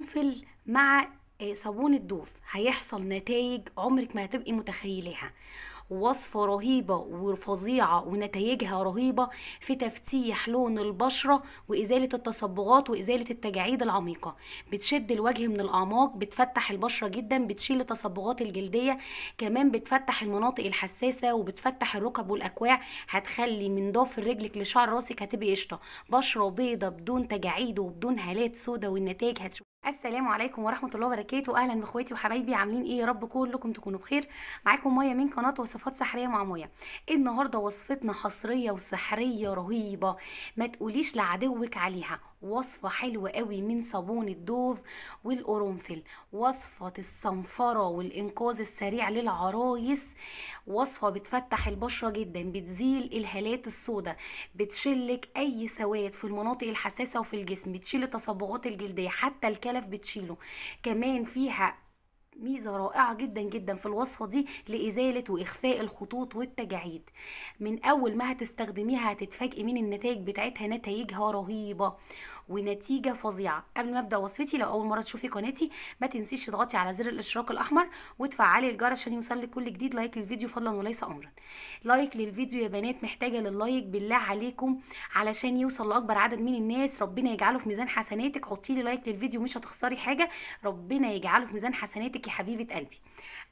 قنفل مع آه، صابون الدوف هيحصل نتائج عمرك ما هتبقي متخيلها وصفة رهيبة وفظيعة ونتائجها رهيبة في تفتيح لون البشرة وإزالة التصبغات وإزالة التجاعيد العميقة بتشد الوجه من الأعماق بتفتح البشرة جدا بتشيل التصبغات الجلدية كمان بتفتح المناطق الحساسة وبتفتح الركب والأكواع هتخلي من ضاف رجلك لشعر راسك هتبقي قشطة بشرة بيضة بدون تجاعيد وبدون هالات سودة والنتائج هتشوف السلام عليكم ورحمه الله وبركاته اهلا باخواتي وحبايبي عاملين ايه يا رب كلكم تكونوا بخير معاكم ميه من قناه وصفات سحريه مع ميه النهارده وصفتنا حصريه وسحريه رهيبه ما تقوليش لعدوك عليها وصفة حلوة قوي من صابون الدوف والقرنفل وصفة الصنفرة والإنقاذ السريع للعرايس وصفة بتفتح البشرة جدا بتزيل الهالات السوداء بتشلك أي سواد في المناطق الحساسة وفي الجسم بتشيل التصبغات الجلدية حتى الكلف بتشيله كمان فيها ميزة رائعة جدا جدا في الوصفة دي لإزالة وإخفاء الخطوط والتجاعيد من أول ما هتستخدميها هتتفاجئي من النتائج بتاعتها نتائجها رهيبة ونتيجة فظيعة قبل ما أبدأ وصفتي لو أول مرة تشوفي قناتي ما تنسيش تضغطي على زر الاشتراك الأحمر وتفعلي الجرس عشان يوصلك كل جديد لايك للفيديو فضلا وليس أمرا لايك للفيديو يا بنات محتاجة لللايك بالله عليكم علشان يوصل لأكبر عدد من الناس ربنا يجعله في ميزان حسناتك حطيلي لايك للفيديو مش هتخسري حاجة ربنا يجعله في ميزان حسناتك يا حبيبه قلبي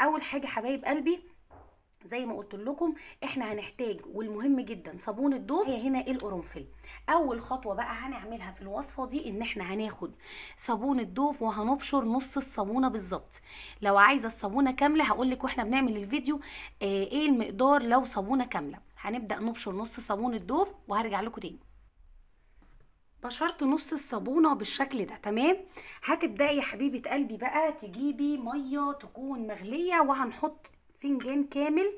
اول حاجه حبايب قلبي زي ما قلت لكم احنا هنحتاج والمهم جدا صابون الدوف هي هنا القرنفل اول خطوه بقى هنعملها في الوصفه دي ان احنا هناخد صابون الدوف وهنبشر نص الصابونه بالظبط لو عايزه الصابونه كامله هقول لك واحنا بنعمل الفيديو آه، ايه المقدار لو صابونه كامله هنبدا نبشر نص صابون الدوف وهرجع لكم تاني بشرت نص الصابونه بالشكل ده تمام هتبداي يا حبيبه قلبي بقى تجيبي ميه تكون مغليه وهنحط فنجان كامل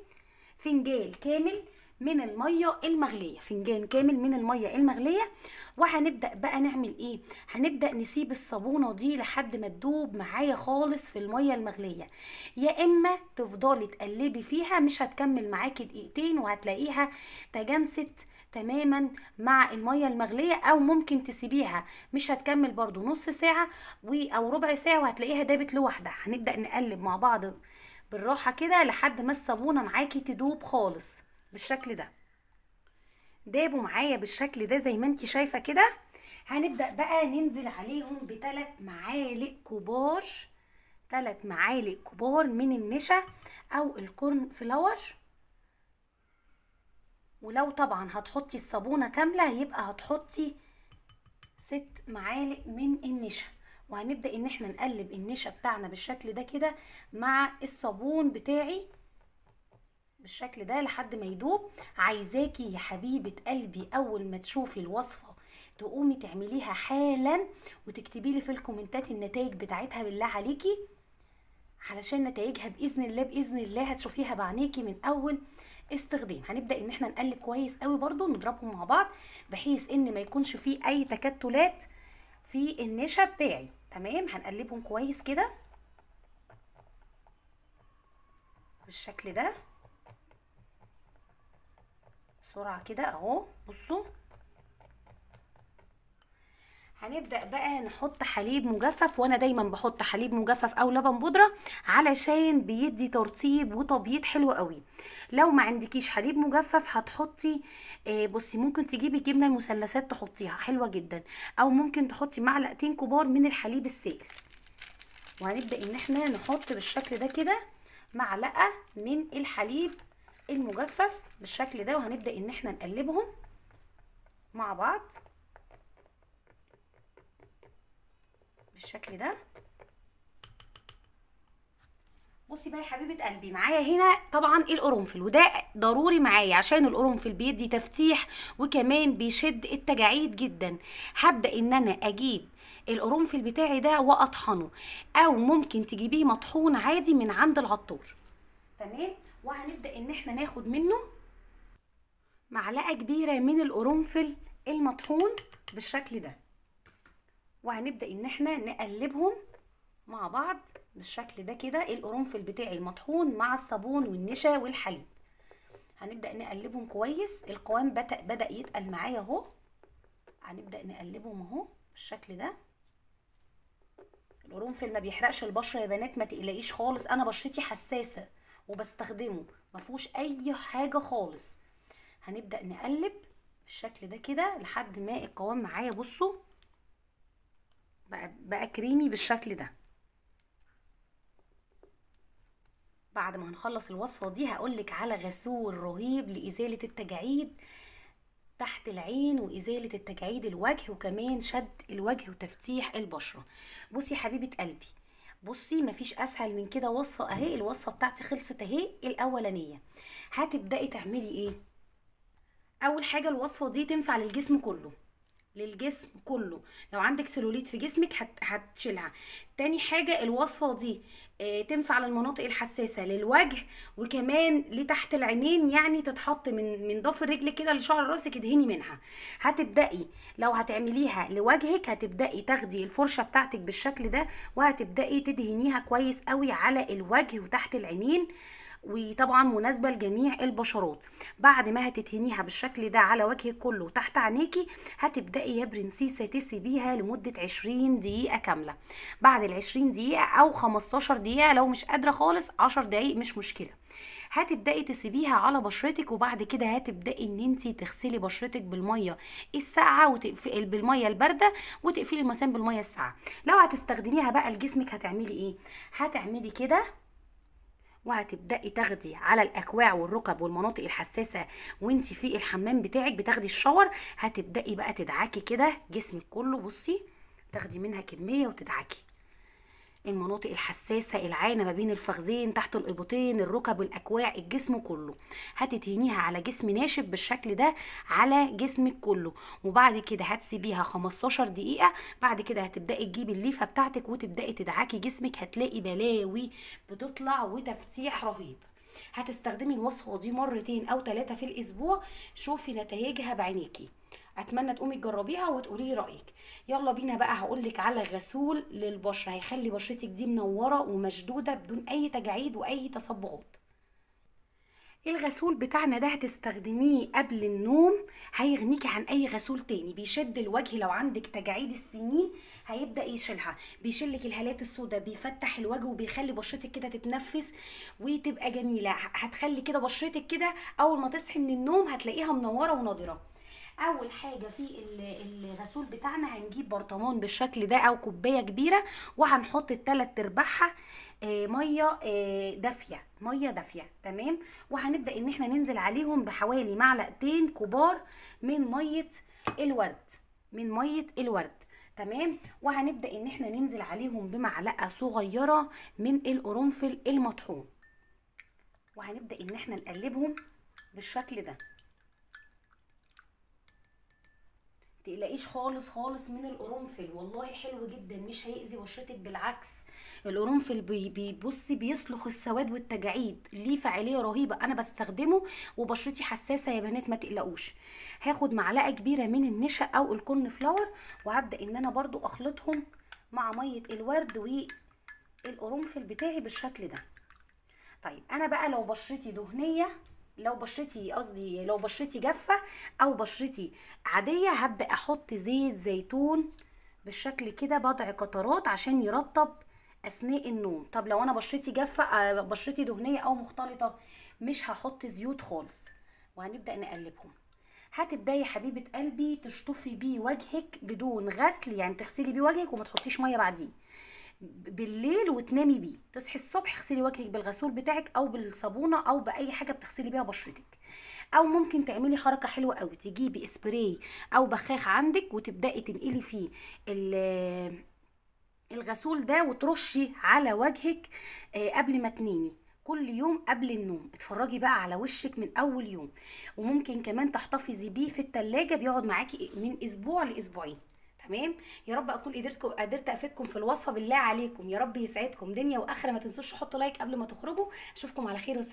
فنجال كامل من الميه المغليه فنجان كامل من الميه المغليه وهنبدا بقى نعمل ايه هنبدا نسيب الصابونه دي لحد ما تدوب معايا خالص في الميه المغليه يا اما تفضلي تقلبي فيها مش هتكمل معاكي دقيقتين وهتلاقيها تجانست تماما مع الميه المغليه او ممكن تسيبيها مش هتكمل برضو نص ساعه او ربع ساعه وهتلاقيها دابت لوحدها هنبدا نقلب مع بعض بالراحه كده لحد ما الصابونه معاكي تدوب خالص بالشكل ده دابوا معايا بالشكل ده زي ما انت شايفه كده هنبدا بقى ننزل عليهم بثلاث معالق كبار ثلاث معالق كبار من النشا او الكورن فلاور ولو طبعا هتحطي الصابونه كامله يبقى هتحطي ست معالق من النشا وهنبدا ان احنا نقلب النشا بتاعنا بالشكل ده كده مع الصابون بتاعي بالشكل ده لحد ما يدوب عايزاكي يا حبيبه قلبي اول ما تشوفي الوصفه تقومي تعمليها حالا وتكتبي لي في الكومنتات النتائج بتاعتها بالله عليكي علشان نتائجها باذن الله باذن الله هتشوفيها بعينيكي من اول استخدام هنبدا ان احنا نقلب كويس قوي برضو نضربهم مع بعض بحيث ان ما يكونش فيه اي تكتلات في النشا بتاعي تمام هنقلبهم كويس كده بالشكل ده بسرعة كده اهو بصوا هنبدأ بقى نحط حليب مجفف وانا دايما بحط حليب مجفف او لبن بودرة علشان بيدي ترطيب وتبييض حلو قوي لو ما عندكيش حليب مجفف هتحطي آه، بصي ممكن تجيبي جبنة المثلثات تحطيها حلوة جدا او ممكن تحطي معلقتين كبار من الحليب السائل وهنبدأ ان احنا نحط بالشكل ده كده معلقة من الحليب المجفف بالشكل ده وهنبدأ ان احنا نقلبهم مع بعض بالشكل ده بصي بقى يا حبيبه قلبي معايا هنا طبعا القرنفل وده ضروري معايا عشان القرنفل بيدي تفتيح وكمان بيشد التجاعيد جدا هبدا ان انا اجيب القرنفل بتاعي ده واطحنه او ممكن تجيبيه مطحون عادي من عند العطار تمام وهنبدا ان احنا ناخد منه معلقه كبيره من القرنفل المطحون بالشكل ده وهنبدا ان احنا نقلبهم مع بعض بالشكل ده كده القرنفل بتاعي المطحون مع الصابون والنشا والحليب هنبدا نقلبهم كويس القوام بدا بدا يتقل معايا اهو هنبدا نقلبهم اهو بالشكل ده القرنفل ما بيحرقش البشره يا بنات ما تقلقيش خالص انا بشرتي حساسه وبستخدمه ما فيهوش اي حاجه خالص هنبدا نقلب بالشكل ده كده لحد ما القوام معايا بصوا بقى, بقى كريمي بالشكل ده بعد ما هنخلص الوصفه دي هقولك على غسول رهيب لازاله التجاعيد تحت العين وازاله التجاعيد الوجه وكمان شد الوجه وتفتيح البشره بصي حبيبه قلبي بصي مفيش اسهل من كده وصفه اهي الوصفه بتاعتي خلصت اهي الاولانيه هتبداي تعملي ايه اول حاجه الوصفه دي تنفع للجسم كله للجسم كله لو عندك سلوليت في جسمك هتشيلها تاني حاجة الوصفة دي آه، تنفع للمناطق الحساسة للوجه وكمان لتحت العينين يعني تتحط من من ضف رجلك كده لشعر راسك ادهني منها هتبدأي لو هتعمليها لوجهك هتبدأي تاخدي الفرشة بتاعتك بالشكل ده وهتبدأي تدهنيها كويس قوي على الوجه وتحت العينين وطبعا مناسبه لجميع البشرات بعد ما هتدهنيها بالشكل ده على وجهك كله تحت عينيكي هتبداي يا برنسيسه تسيبيها لمده 20 دقيقه كامله بعد ال 20 دقيقه او 15 دقيقه لو مش قادره خالص 10 دقائق مش مشكله هتبداي تسيبيها على بشرتك وبعد كده هتبداي ان انت تغسلي بشرتك بالميه الساقعه وتقفلي بالميه البارده وتقفلي المسام بالميه الساقعه لو هتستخدميها بقى لجسمك هتعملي ايه هتعملي كده وهتبداي تاخدي على الاكواع والركب والمناطق الحساسه وانت في الحمام بتاعك بتاخدي الشاور هتبداي بقى تدعكي كده جسمك كله بصي تاخدي منها كميه وتدعكي المناطق الحساسه العانه ما بين الفخذين تحت الابطين الركب الاكواع الجسم كله هتدهنيها على جسم ناشف بالشكل ده على جسمك كله وبعد كده هتسيبيها 15 دقيقه بعد كده هتبداي تجيبي الليفه بتاعتك وتبداي تدعكي جسمك هتلاقي بلاوي بتطلع وتفتيح رهيب هتستخدمي الوصفه دي مرتين او ثلاثه في الاسبوع شوفي نتائجها بعينيكي اتمنى تقومي تجربيها وتقولي رايك يلا بينا بقى هقول لك على غسول للبشره هيخلي بشرتك دي منوره ومشدوده بدون اي تجاعيد واي تصبغات الغسول بتاعنا ده هتستخدميه قبل النوم هيغنيكي عن اي غسول تاني بيشد الوجه لو عندك تجاعيد السنين هيبدا يشيلها بيشلك الهالات السوداء بيفتح الوجه وبيخلي بشرتك كده تتنفس وتبقى جميله هتخلي كده بشرتك كده اول ما تصحي من النوم هتلاقيها منوره ونضره اول حاجه في الغسول بتاعنا هنجيب برطمان بالشكل ده او كوبايه كبيره وهنحط التلات ارباعها آه، ميه آه، دافيه ميه دافيه تمام وهنبدا ان احنا ننزل عليهم بحوالي معلقتين كبار من ميه الورد من ميه الورد تمام وهنبدا ان احنا ننزل عليهم بمعلقه صغيره من القرنفل المطحون وهنبدا ان احنا نقلبهم بالشكل ده تقلقيش خالص خالص من القرنفل والله حلو جدا مش هيأذي بشرتك بالعكس القرنفل بيبصي بيسلخ السواد والتجاعيد ليه فعاليه رهيبه انا بستخدمه وبشرتي حساسه يا بنات ما تقلقوش هاخد معلقه كبيره من النشا او الكورن فلاور وهبدا ان انا برضو اخلطهم مع ميه الورد والقرنفل بتاعي بالشكل ده طيب انا بقى لو بشرتي دهنيه لو بشرتي قصدي لو بشرتي جافه او بشرتي عاديه هبدا احط زيت زيتون بالشكل كده بضع قطرات عشان يرطب اثناء النوم طب لو انا بشرتي جافه آه، بشرتي دهنيه او مختلطه مش هحط زيوت خالص وهنبدا نقلبهم هتبداي يا حبيبه قلبي تشطفي بيه وجهك بدون غسل يعني تغسلي بيه وجهك وما تحطيش ميه بعديه بالليل وتنامي بيه تصحي الصبح اغسلي وجهك بالغسول بتاعك او بالصابونه او باي حاجه بتغسلي بيها بشرتك او ممكن تعملي حركه حلوه قوي تجيبي اسبراي او بخاخ عندك وتبداي تنقلي فيه الغسول ده وترشي على وجهك آه، قبل ما تنامي كل يوم قبل النوم اتفرجي بقى على وشك من اول يوم وممكن كمان تحتفظي بيه في التلاجة بيقعد معاكي من اسبوع لاسبوعين تمام يا رب اكون قدرتكم قدرت افيدكم في الوصفه بالله عليكم يا رب يسعدكم دنيا واخره ما تنسوش تحطوا لايك قبل ما تخرجوا اشوفكم على خير والسلام